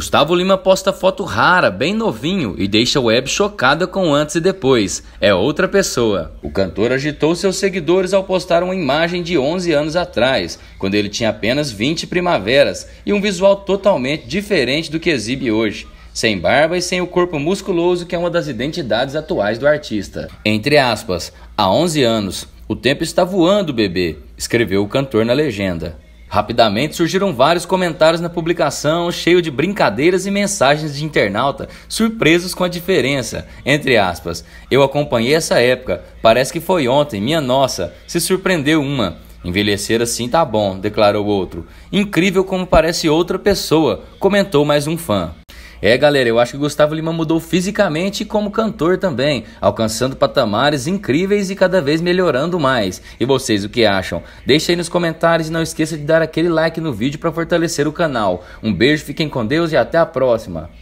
Gustavo Lima posta foto rara, bem novinho, e deixa a web chocada com antes e depois. É outra pessoa. O cantor agitou seus seguidores ao postar uma imagem de 11 anos atrás, quando ele tinha apenas 20 primaveras e um visual totalmente diferente do que exibe hoje sem barba e sem o corpo musculoso que é uma das identidades atuais do artista. Entre aspas, há 11 anos, o tempo está voando, bebê, escreveu o cantor na legenda. Rapidamente surgiram vários comentários na publicação, cheio de brincadeiras e mensagens de internauta surpresos com a diferença. Entre aspas, eu acompanhei essa época, parece que foi ontem, minha nossa, se surpreendeu uma. Envelhecer assim tá bom, declarou outro. Incrível como parece outra pessoa, comentou mais um fã. É, galera, eu acho que Gustavo Lima mudou fisicamente como cantor também, alcançando patamares incríveis e cada vez melhorando mais. E vocês, o que acham? Deixe aí nos comentários e não esqueça de dar aquele like no vídeo para fortalecer o canal. Um beijo, fiquem com Deus e até a próxima.